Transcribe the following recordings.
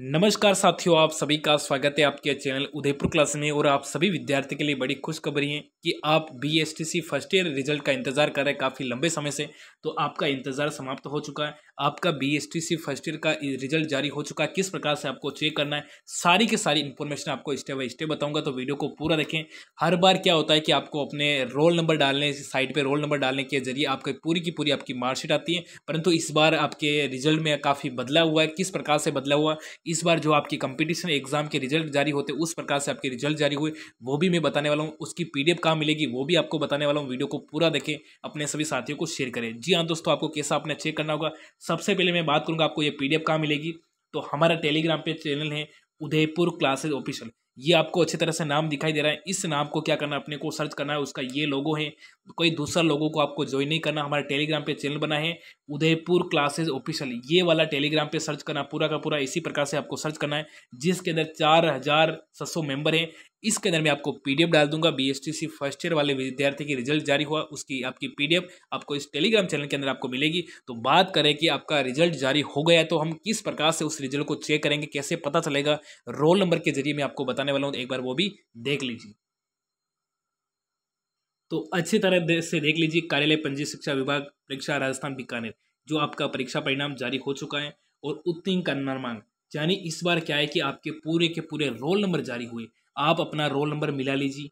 नमस्कार साथियों आप सभी का स्वागत है आपके चैनल उदयपुर क्लास में और आप सभी विद्यार्थी के लिए बड़ी खुशखबरी है कि आप बीएसटीसी फर्स्ट ईयर रिजल्ट का इंतजार कर रहे हैं काफ़ी लंबे समय से तो आपका इंतजार समाप्त हो चुका है आपका बीएसटीसी फर्स्ट ईयर का रिजल्ट जारी हो चुका है किस प्रकार से आपको चेक करना है सारी की सारी इन्फॉर्मेशन आपको स्टेप बाई स्टेप बताऊंगा तो वीडियो को पूरा देखें हर बार क्या होता है कि आपको अपने रोल नंबर डालने साइट पर रोल नंबर डालने के जरिए आपके पूरी की पूरी आपकी मार्कशीट आती है परंतु इस बार आपके रिजल्ट में काफ़ी बदला हुआ है किस प्रकार से बदला हुआ इस बार जो आपकी कंपटीशन एग्जाम के रिजल्ट जारी होते उस प्रकार से आपके रिजल्ट जारी हुए वो भी मैं बताने वाला हूँ उसकी पीडीएफ कहाँ मिलेगी वो भी आपको बताने वाला हूँ वीडियो को पूरा देखें अपने सभी साथियों को शेयर करें जी हाँ दोस्तों आपको कैसा आपने चेक करना होगा सबसे पहले मैं बात करूँगा आपको ये पी कहाँ मिलेगी तो हमारा टेलीग्राम पे चैनल है उदयपुर क्लासेज ऑफिशियल ये आपको अच्छी तरह से नाम दिखाई दे रहा है इस नाम को क्या करना है अपने को सर्च करना है उसका ये लोगो है कोई दूसरा लोगों को आपको ज्वाइन नहीं करना हमारे टेलीग्राम पे चैनल बना है उदयपुर क्लासेस ऑफिशियल ये वाला टेलीग्राम पे सर्च करना पूरा का पूरा इसी प्रकार से आपको सर्च करना है जिसके अंदर चार हज़ार सात सौ हैं इसके अंदर मैं आपको पीडीएफ डाल दूंगा बीएसटीसी फर्स्ट ईयर वाले विद्यार्थी की रिजल्ट जारी हुआ उसकी आपकी पीडीएफ आपको इस टेलीग्राम चैनल के अंदर आपको मिलेगी तो बात करें कि आपका रिजल्ट जारी हो गया तो हम किस प्रकार से उस रिजल्ट को चेक करेंगे कैसे पता चलेगा रोल नंबर के जरिए मैं आपको बताने वाला हूँ एक बार वो भी देख लीजिए तो अच्छी तरह से देख लीजिए कार्यालय पंजी शिक्षा विभाग परीक्षा राजस्थान बीकानेर जो आपका परीक्षा परिणाम जारी हो चुका है और उत्तीर्ण का निर्माण यानी इस बार क्या है कि आपके पूरे के पूरे रोल नंबर जारी हुए आप अपना रोल नंबर मिला लीजिए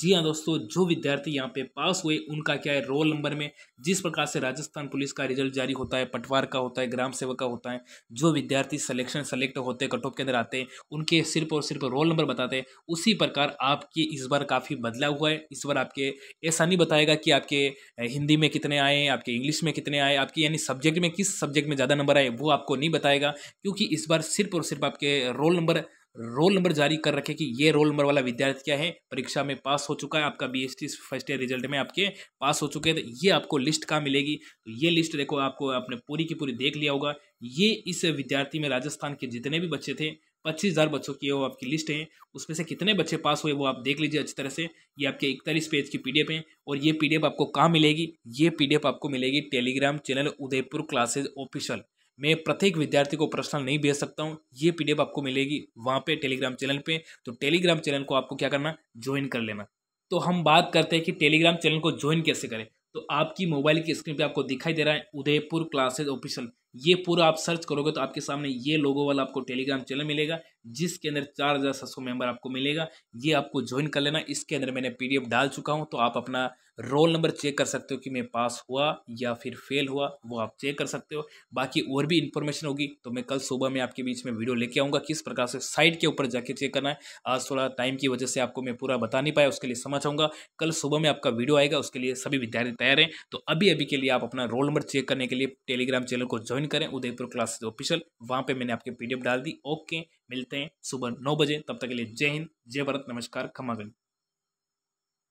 जी हाँ दोस्तों जो विद्यार्थी यहाँ पे पास हुए उनका क्या है रोल नंबर में जिस प्रकार से राजस्थान पुलिस का रिजल्ट जारी होता है पटवार का होता है ग्राम सेवक का होता है जो विद्यार्थी सिलेक्शन सेलेक्ट होते हैं कट ऑफ के अंदर आते हैं उनके सिर्फ और सिर्फ रोल नंबर बताते हैं उसी प्रकार आपके इस बार काफ़ी बदलाव हुआ है इस बार आपके ऐसा नहीं बताएगा कि आपके हिंदी में कितने आए आपके इंग्लिश में कितने आए आपके यानी सब्जेक्ट में किस सब्जेक्ट में ज़्यादा नंबर आए वो आपको नहीं बताएगा क्योंकि इस बार सिर्फ और सिर्फ आपके रोल नंबर रोल नंबर जारी कर रखे कि ये रोल नंबर वाला विद्यार्थी क्या है परीक्षा में पास हो चुका है आपका B S first year result में आपके पास हो चुके हैं तो ये आपको लिस्ट कहाँ मिलेगी तो ये लिस्ट देखो आपको आपने पूरी की पूरी देख लिया होगा ये इस विद्यार्थी में राजस्थान के जितने भी बच्चे थे पच्चीस हज़ार बच्चों की वो आपकी लिस्ट है उसमें से कितने बच्चे पास हुए वो आप देख लीजिए अच्छी तरह से ये आपके इकतालीस पेज की पीडीएफ है और ये पीडीएफ आपको कहाँ मिलेगी ये पीडीएफ आपको मिलेगी Telegram channel Udaipur classes official मैं प्रत्येक विद्यार्थी को पर्सनल नहीं भेज सकता हूँ ये पीडीएफ आपको मिलेगी वहाँ पे टेलीग्राम चैनल पे तो टेलीग्राम चैनल को आपको क्या करना ज्वाइन कर लेना तो हम बात करते हैं कि टेलीग्राम चैनल को ज्वाइन कैसे करें तो आपकी मोबाइल की स्क्रीन पे आपको दिखाई दे रहा है उदयपुर क्लासेज ऑफिशियल ये पूरा आप सर्च करोगे तो आपके सामने ये लोगो वाला आपको टेलीग्राम चैनल मिलेगा जिसके अंदर चार हज़ार सात सौ मेम्बर आपको मिलेगा ये आपको ज्वाइन कर लेना इसके अंदर मैंने पीडीएफ डाल चुका हूँ तो आप अपना रोल नंबर चेक कर सकते हो कि मैं पास हुआ या फिर फेल हुआ वो आप चेक कर सकते हो बाकी और भी इन्फॉर्मेशन होगी तो मैं कल सुबह में आपके बीच में वीडियो लेके आऊँगा किस प्रकार से साइट के ऊपर जाके चेक करना है आज थोड़ा टाइम की वजह से आपको मैं पूरा बता नहीं पाया उसके लिए समझ आऊँगा कल सुबह में आपका वीडियो आएगा उसके लिए सभी विद्यार्थी तैयार हैं तो अभी अभी के लिए आप अपना रोल नंबर चेक करने के लिए टेलीग्राम चैनल को ज्वाइन ज्वाइन करें उदयपुर क्लासेस ऑफिशियल वहाँ पे मैंने आपके पीडीएफ डाल दी ओके मिलते हैं सुबह नौ बजे तब तक के लिए जय हिंद जय भारत नमस्कार खमागन